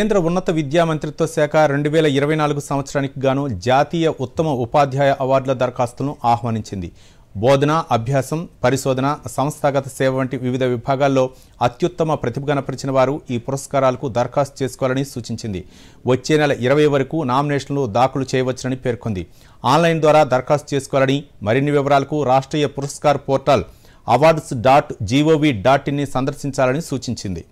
కేంద్ర ఉన్నత విద్యా మంత్రిత్వ శాఖ రెండు వేల ఇరవై నాలుగు సంవత్సరానికి గాను జాతీయ ఉత్తమ ఉపాధ్యాయ అవార్డుల దరఖాస్తులను ఆహ్వానించింది బోధన అభ్యాసం పరిశోధన సంస్థాగత సేవ వంటి వివిధ విభాగాల్లో అత్యుత్తమ ప్రతిభ కనపరిచిన వారు ఈ పురస్కారాలకు దరఖాస్తు చేసుకోవాలని సూచించింది వచ్చే నెల ఇరవై వరకు నామినేషన్లు దాఖలు చేయవచ్చునని పేర్కొంది ఆన్లైన్ ద్వారా దరఖాస్తు చేసుకోవాలని మరిన్ని వివరాలకు Rashtriya Puraskar portal awards dot gov dot ఇన్ని సందర్శించాలని సూచించింది